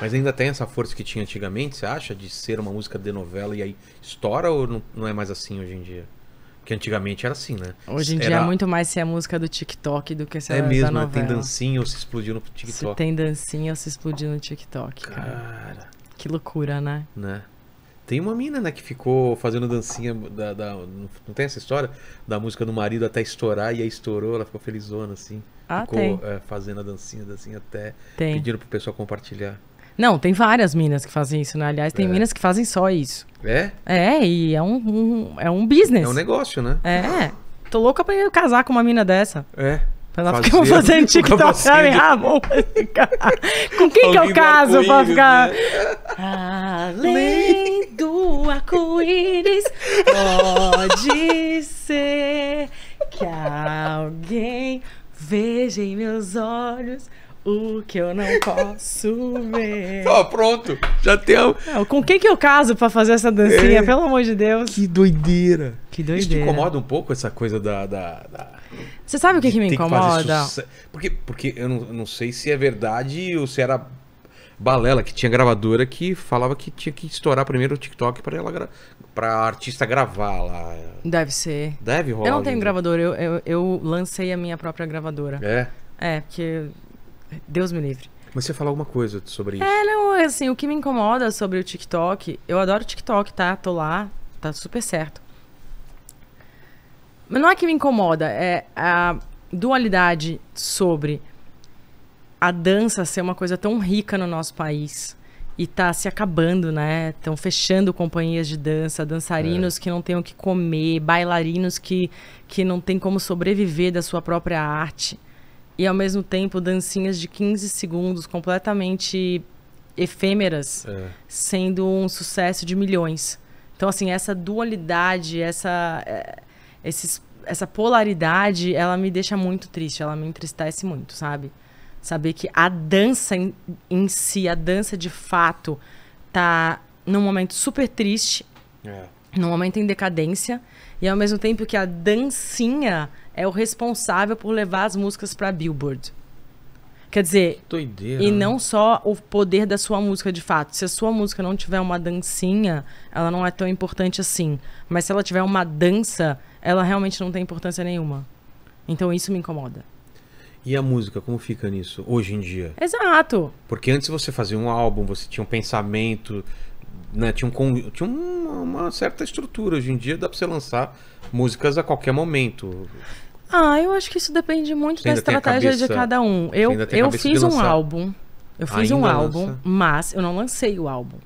Mas ainda tem essa força que tinha antigamente, você acha? De ser uma música de novela e aí estoura ou não, não é mais assim hoje em dia? Porque antigamente era assim, né? Hoje em dia é muito mais se é música do TikTok do que se é, é mesmo, da né? novela. tem dancinha ou se explodiu no TikTok. Se tem dancinha ou se explodiu no TikTok, cara. cara. Que loucura, né? Né? Tem uma mina, né, que ficou fazendo dancinha da, da, Não tem essa história? Da música do marido até estourar, e aí estourou, ela ficou felizona, assim. Ah, ficou tem. É, fazendo a dancinha, assim até. Tem. Pedindo pro pessoal compartilhar. Não, tem várias minas que fazem isso, né? Aliás, tem é. minas que fazem só isso. É? É, e é um, um, é um business. É um negócio, né? É. Tô louca pra eu casar com uma mina dessa. É. Ela Fazer, fica fazendo TikTok pra mim. Ah, bom. Com quem que eu caso pra ficar. Né? Além do arco-íris, pode ser que alguém veja em meus olhos o que eu não posso ver. Ó, pronto, já tem. com quem que eu caso para fazer essa dancinha, é. pelo amor de Deus? Que doideira. Que doideira. Isso te incomoda um pouco, essa coisa da... da, da... Você sabe o que, que me incomoda? Que porque, porque eu não, não sei se é verdade ou se era balela que tinha gravadora que falava que tinha que estourar primeiro o TikTok para ela gra... para artista gravar lá. Deve ser. Deve rolar. Eu não tenho gravadora, eu, eu, eu lancei a minha própria gravadora. É. É, porque Deus me livre. Mas você fala alguma coisa sobre isso? É, não, é assim, o que me incomoda sobre o TikTok, eu adoro TikTok, tá? Tô lá, tá super certo. Mas não é que me incomoda, é a dualidade sobre a dança ser uma coisa tão rica no nosso país e tá se acabando, né? Estão fechando companhias de dança, dançarinos é. que não têm o que comer, bailarinos que, que não têm como sobreviver da sua própria arte e ao mesmo tempo dancinhas de 15 segundos completamente efêmeras, é. sendo um sucesso de milhões. Então, assim, essa dualidade, essa, é, esses, essa polaridade, ela me deixa muito triste, ela me entristece muito, sabe? Saber que a dança em, em si, a dança de fato, tá num momento super triste. É num momento em decadência e ao mesmo tempo que a dancinha é o responsável por levar as músicas para Billboard. Quer dizer, Doideira, e né? não só o poder da sua música de fato. Se a sua música não tiver uma dancinha, ela não é tão importante assim. Mas se ela tiver uma dança, ela realmente não tem importância nenhuma. Então isso me incomoda. E a música, como fica nisso hoje em dia? Exato. Porque antes você fazia um álbum, você tinha um pensamento, né, tinha, um, tinha uma, uma certa estrutura. Hoje em dia dá para você lançar músicas a qualquer momento. Ah, eu acho que isso depende muito da estratégia cabeça, de cada um. Eu, eu fiz um álbum. Eu fiz ainda um álbum, lança? mas eu não lancei o álbum.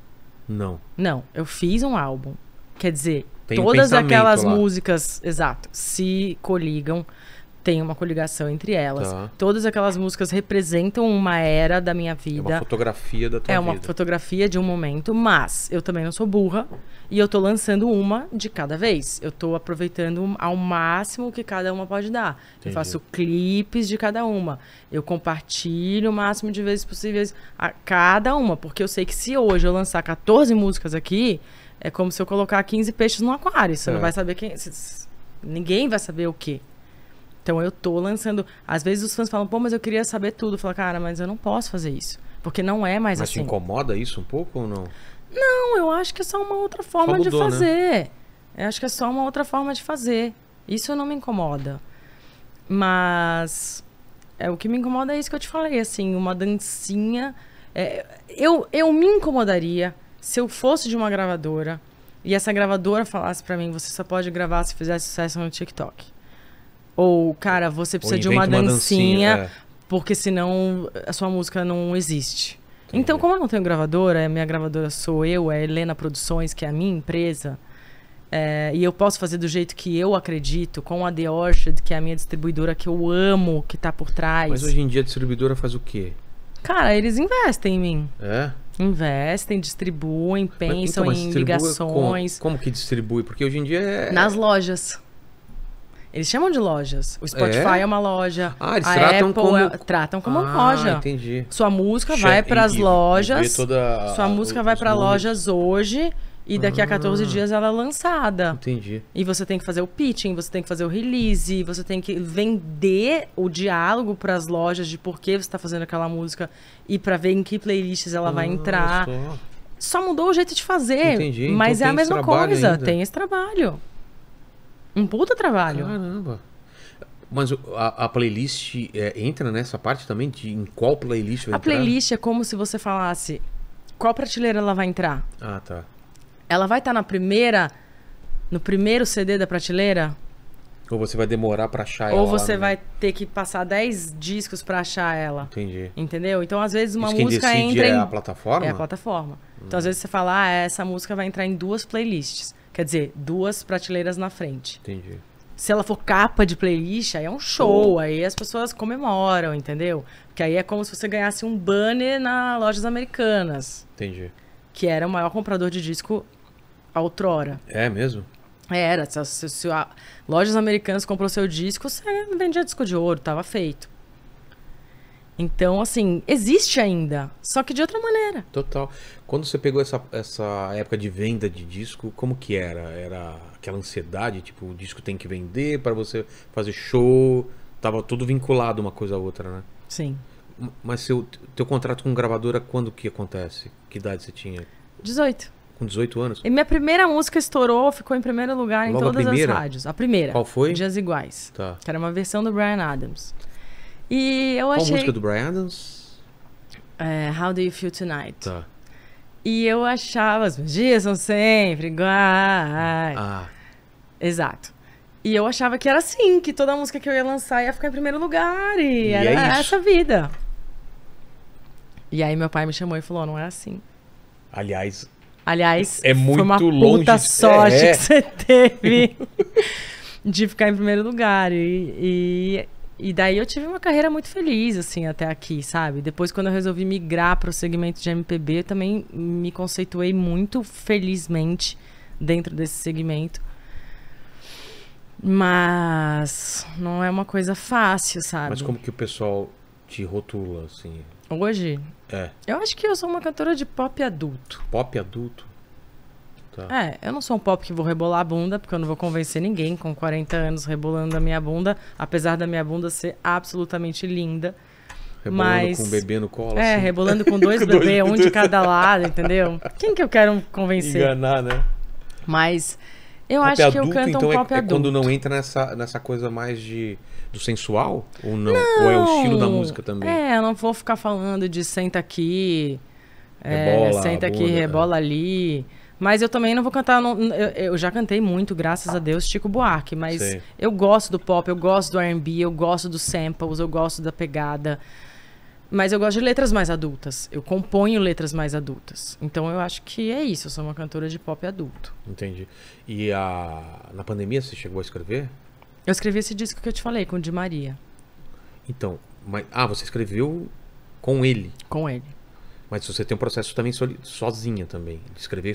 Não. Não, eu fiz um álbum. Quer dizer, Tem todas um aquelas lá. músicas, exato, se coligam tem uma coligação entre elas. Tá. Todas aquelas músicas representam uma era da minha vida. É uma fotografia da tua vida. É uma fotografia de um momento, mas eu também não sou burra e eu tô lançando uma de cada vez. Eu tô aproveitando ao máximo que cada uma pode dar. Entendi. Eu faço clipes de cada uma. Eu compartilho o máximo de vezes possíveis a cada uma, porque eu sei que se hoje eu lançar 14 músicas aqui, é como se eu colocar 15 peixes no aquário. Você é. não vai saber quem. Ninguém vai saber o que então eu tô lançando. Às vezes os fãs falam, pô, mas eu queria saber tudo. Fala, cara, mas eu não posso fazer isso. Porque não é mais mas assim. Mas te incomoda isso um pouco ou não? Não, eu acho que é só uma outra forma mudou, de né? fazer. Né? Eu acho que é só uma outra forma de fazer. Isso não me incomoda. Mas é o que me incomoda é isso que eu te falei, assim, uma dancinha. É, eu, eu me incomodaria se eu fosse de uma gravadora e essa gravadora falasse para mim, você só pode gravar se fizer sucesso no TikTok. Ou, cara, você precisa de uma dancinha, uma dancinha é. porque senão a sua música não existe. Entendi. Então, como eu não tenho gravadora, minha gravadora sou eu, é Helena Produções, que é a minha empresa, é, e eu posso fazer do jeito que eu acredito, com a The Orchid, que é a minha distribuidora que eu amo, que tá por trás. Mas hoje em dia a distribuidora faz o quê? Cara, eles investem em mim. É? Investem, distribuem, pensam mas, então, mas em ligações. Como, como, que distribui? Porque hoje em dia é. Nas lojas. Eles chamam de lojas. O Spotify é, é uma loja. Ah, eles a tratam Apple como... É... tratam como ah, loja. entendi. Sua música vai para as lojas. toda a- Sua música vai para lojas hoje e daqui a 14 ah. dias ela é lançada. Entendi. E você tem que fazer o pitching, você tem que fazer o release, você tem que vender o diálogo para as lojas de por que você está fazendo aquela música e para ver em que playlists ela vai ah, entrar. Só mudou o jeito de fazer, Entendi. Então mas é a mesma coisa, ainda. tem esse trabalho. Um puta trabalho. Caramba. Mas a, a playlist é, entra nessa parte também? De, em qual playlist vai a entrar? A playlist é como se você falasse qual prateleira ela vai entrar. Ah, tá. Ela vai estar tá na primeira, no primeiro CD da prateleira? Ou você vai demorar para achar Ou ela. Ou você né? vai ter que passar 10 discos para achar ela. Entendi. Entendeu? Então, às vezes, uma Isso música entra. É em... a plataforma? É a plataforma. Hum. Então, às hum. vezes, você fala, ah, essa música vai entrar em duas playlists. Quer dizer, duas prateleiras na frente. Entendi. Se ela for capa de playlist, aí é um show, oh. aí as pessoas comemoram, entendeu? Porque aí é como se você ganhasse um banner na lojas americanas. Entendi. Que era o maior comprador de disco outrora. É mesmo? Era. Se, se, se a, lojas americanas comprou seu disco, você vendia disco de ouro, tava feito. Então, assim, existe ainda, só que de outra maneira. Total. Quando você pegou essa, essa época de venda de disco, como que era? Era aquela ansiedade, tipo, o disco tem que vender para você fazer show, tava tudo vinculado uma coisa a outra, né? Sim. Mas seu teu contrato com gravadora quando que acontece? Que idade você tinha? 18. Com 18 anos? E minha primeira música estourou, ficou em primeiro lugar Logo em todas as rádios. A primeira. Qual foi? Dias Iguais. Tá. Que era uma versão do Brian Adams. E eu Qual achei. Qual música do Brian Adams? É, How Do You Feel Tonight? Tá. E eu achava, os meus dias são sempre iguais. Ah. Exato. E eu achava que era assim, que toda música que eu ia lançar ia ficar em primeiro lugar. E, e era é essa vida. E aí meu pai me chamou e falou, não é assim. Aliás. Aliás, é muito foi uma puta sorte é. que você teve de ficar em primeiro lugar. e, e e daí eu tive uma carreira muito feliz, assim, até aqui, sabe? Depois, quando eu resolvi migrar para o segmento de MPB, eu também me conceituei muito felizmente dentro desse segmento. Mas não é uma coisa fácil, sabe? Mas como que o pessoal te rotula, assim? Hoje? É. Eu acho que eu sou uma cantora de pop adulto. Pop adulto? Tá. É, eu não sou um pop que vou rebolar a bunda, porque eu não vou convencer ninguém com 40 anos rebolando a minha bunda, apesar da minha bunda ser absolutamente linda. Rebolando mas... com um bebê no colo. É, assim. rebolando com dois bebês, um de cada lado, entendeu? Quem que eu quero convencer? Enganar, né? Mas eu pop acho adulto, que eu canto então um é pop é, adulto. É quando não entra nessa, nessa coisa mais de do sensual? Ou não? não? Ou é o estilo da música também? É, eu não vou ficar falando de senta aqui, rebola, é, senta aqui, bunda, rebola é. ali. Mas eu também não vou cantar. Não, eu, eu, já cantei muito, graças a Deus, Chico Buarque. Mas Sim. eu gosto do pop, eu gosto do RB, eu gosto dos samples, eu gosto da pegada. Mas eu gosto de letras mais adultas. Eu componho letras mais adultas. Então eu acho que é isso. Eu sou uma cantora de pop adulto. Entendi. E a... na pandemia você chegou a escrever? Eu escrevi esse disco que eu te falei, com o Di Maria. Então, mas... ah, você escreveu com ele? Com ele. Mas você tem um processo também sozinha também, de escrever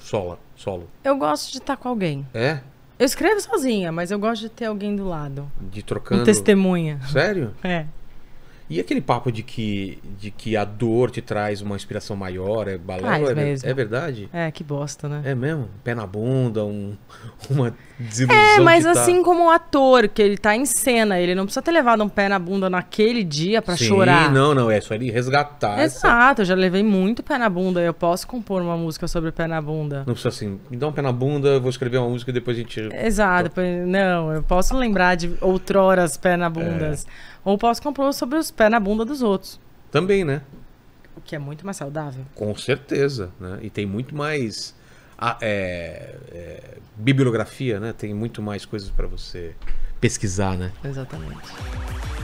sola, solo. Eu gosto de estar com alguém. É? Eu escrevo sozinha, mas eu gosto de ter alguém do lado. De trocando. Um testemunha. Sério? É. E aquele papo de que, de que a dor te traz uma inspiração maior, é balé é, mesmo. é verdade? É, que bosta, né? É mesmo? Pé na bunda, um, uma desilusão. É, mas tá. assim tá... como o ator, que ele tá em cena, ele não precisa ter levado um pé na bunda naquele dia para chorar. Não, não, é só ele resgatar. Exato, essa... eu já levei muito pé na bunda, eu posso compor uma música sobre pé na bunda. Não precisa assim, me dá um pé na bunda, eu vou escrever uma música e depois a gente... Exato, depois... não, eu posso lembrar de outroras pé na bundas. É. Ou posso compor sobre os pé na bunda dos outros. Também, né? O que é muito mais saudável. Com certeza, né? E tem muito mais a, ah, é, é, bibliografia, né? Tem muito mais coisas para você pesquisar, né? Exatamente.